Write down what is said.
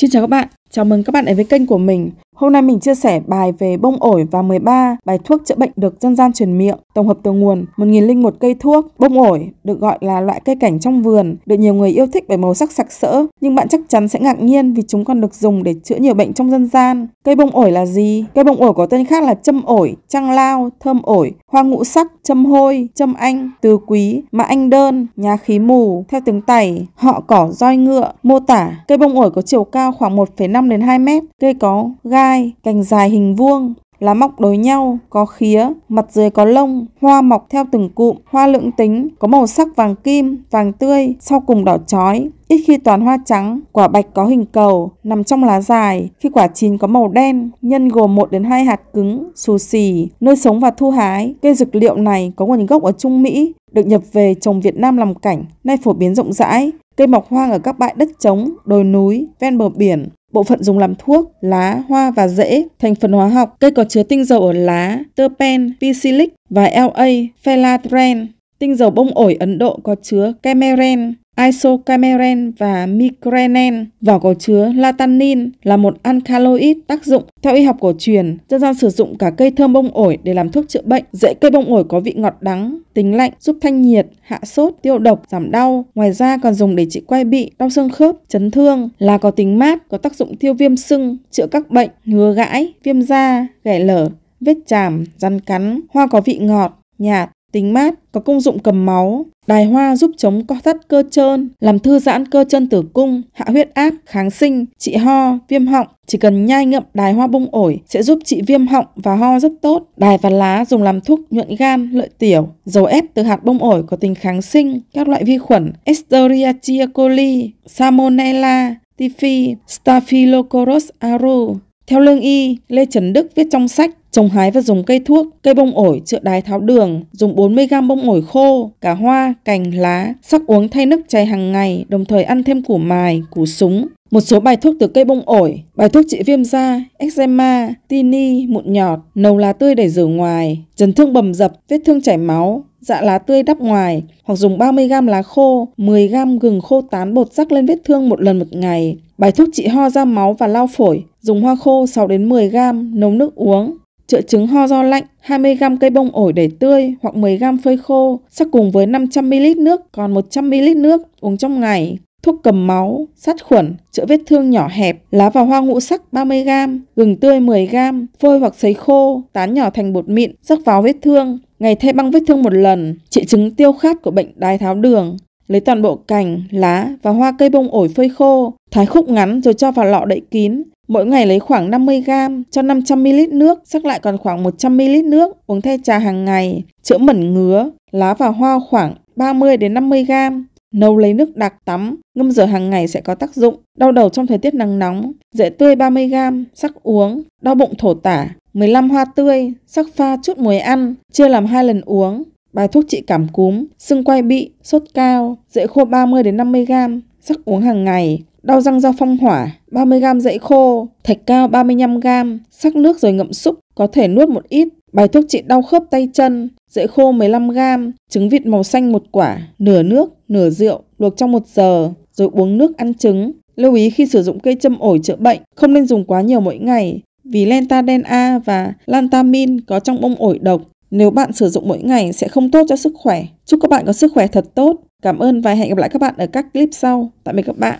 Xin chào các bạn Chào mừng các bạn đến với kênh của mình. Hôm nay mình chia sẻ bài về bông ổi và 13 bài thuốc chữa bệnh được dân gian truyền miệng, tổng hợp từ nguồn 1001 cây thuốc. Bông ổi được gọi là loại cây cảnh trong vườn, được nhiều người yêu thích bởi màu sắc sặc sỡ, nhưng bạn chắc chắn sẽ ngạc nhiên vì chúng còn được dùng để chữa nhiều bệnh trong dân gian. Cây bông ổi là gì? Cây bông ổi có tên khác là châm ổi, trăng lao, thơm ổi, hoa ngũ sắc, châm hôi, châm anh, tứ quý, mã anh đơn, nhà khí mù, theo tiếng tày, họ cỏ roi ngựa. Mô tả, cây bông ổi có chiều cao khoảng 1,5 5 đến 2 mét, cây có gai, cành dài hình vuông, lá mọc đối nhau, có khía, mặt dưới có lông, hoa mọc theo từng cụm, hoa lượng tính, có màu sắc vàng kim, vàng tươi, sau cùng đỏ chói, ít khi toàn hoa trắng, quả bạch có hình cầu, nằm trong lá dài, khi quả chín có màu đen, nhân gồm 1 đến 2 hạt cứng, xù xì, nơi sống và thu hái. Cây dược liệu này có nguồn gốc ở Trung Mỹ, được nhập về trồng Việt Nam làm cảnh, nay phổ biến rộng rãi. Cây mọc hoang ở các bãi đất trống, đồi núi, ven bờ biển, bộ phận dùng làm thuốc, lá, hoa và rễ, thành phần hóa học. Cây có chứa tinh dầu ở lá, terpen, pisilic và LA, phelatren. Tinh dầu bông ổi Ấn Độ có chứa cameren, isocameren và micrenen. Vỏ có chứa latanin là một alkaloid tác dụng. Theo y học cổ truyền, dân gian sử dụng cả cây thơm bông ổi để làm thuốc chữa bệnh. Rễ cây bông ổi có vị ngọt đắng, tính lạnh, giúp thanh nhiệt, hạ sốt, tiêu độc, giảm đau. Ngoài ra còn dùng để trị quay bị, đau xương khớp, chấn thương, là có tính mát, có tác dụng tiêu viêm sưng, chữa các bệnh ngứa gãi, viêm da, ghẻ lở, vết chàm, răn cắn. Hoa có vị ngọt, nhạt, Tính mát có công dụng cầm máu, đài hoa giúp chống co thắt cơ trơn, làm thư giãn cơ chân tử cung, hạ huyết áp, kháng sinh, trị ho, viêm họng. Chỉ cần nhai ngậm đài hoa bông ổi sẽ giúp trị viêm họng và ho rất tốt. Đài và lá dùng làm thuốc nhuận gan, lợi tiểu. Dầu ép từ hạt bông ổi có tính kháng sinh, các loại vi khuẩn Escherichia coli, Salmonella, Tifi, Staphylococcus aureus. Theo lương y, Lê Trần Đức viết trong sách Trồng hái và dùng cây thuốc, cây bông ổi chữa đái tháo đường, dùng 40 g bông ổi khô, cả hoa, cành, lá, sắc uống thay nước chày hàng ngày, đồng thời ăn thêm củ mài, củ súng. Một số bài thuốc từ cây bông ổi, bài thuốc trị viêm da, eczema, tini, mụn nhọt, nấu lá tươi để rửa ngoài, chấn thương bầm dập, vết thương chảy máu, dạ lá tươi đắp ngoài hoặc dùng 30g lá khô, 10g gừng khô tán bột rắc lên vết thương một lần một ngày. Bài thuốc trị ho ra máu và lao phổi, dùng hoa khô 6 đến 10g, nấu nước uống, chữa chứng ho do lạnh, 20g cây bông ổi để tươi hoặc 10g phơi khô, sắc cùng với 500ml nước, còn 100ml nước uống trong ngày. Thuốc cầm máu, sát khuẩn, chữa vết thương nhỏ hẹp, lá và hoa ngũ sắc 30g, gừng tươi 10g, phơi hoặc sấy khô, tán nhỏ thành bột mịn, rắc vào vết thương. Ngày thay băng vết thương một lần, triệu chứng tiêu khát của bệnh đái tháo đường, lấy toàn bộ cành, lá và hoa cây bông ổi phơi khô, thái khúc ngắn rồi cho vào lọ đậy kín, Mỗi ngày lấy khoảng 50 gram cho 500 ml nước, sắc lại còn khoảng 100 ml nước, uống thay trà hàng ngày, chữa mẩn ngứa, lá và hoa khoảng 30 đến 50 gram. Nấu lấy nước đặc tắm, ngâm rửa hàng ngày sẽ có tác dụng. Đau đầu trong thời tiết nắng nóng, rễ tươi 30 gram, sắc uống, đau bụng thổ tả, 15 hoa tươi, sắc pha chút muối ăn, chia làm hai lần uống. Bài thuốc trị cảm cúm, sưng quay bị, sốt cao, rễ khô 30 đến 50 gram, sắc uống hàng ngày, đau răng do phong hỏa, 30g dãy khô, thạch cao 35g, sắc nước rồi ngậm súc, có thể nuốt một ít, bài thuốc trị đau khớp tay chân, dãy khô 15g, trứng vịt màu xanh một quả, nửa nước, nửa rượu, luộc trong một giờ, rồi uống nước ăn trứng. Lưu ý khi sử dụng cây châm ổi chữa bệnh, không nên dùng quá nhiều mỗi ngày, vì lentaden A và lantamin có trong bông ổi độc. Nếu bạn sử dụng mỗi ngày sẽ không tốt cho sức khỏe. Chúc các bạn có sức khỏe thật tốt. Cảm ơn và hẹn gặp lại các bạn ở các clip sau. Tạm biệt các bạn.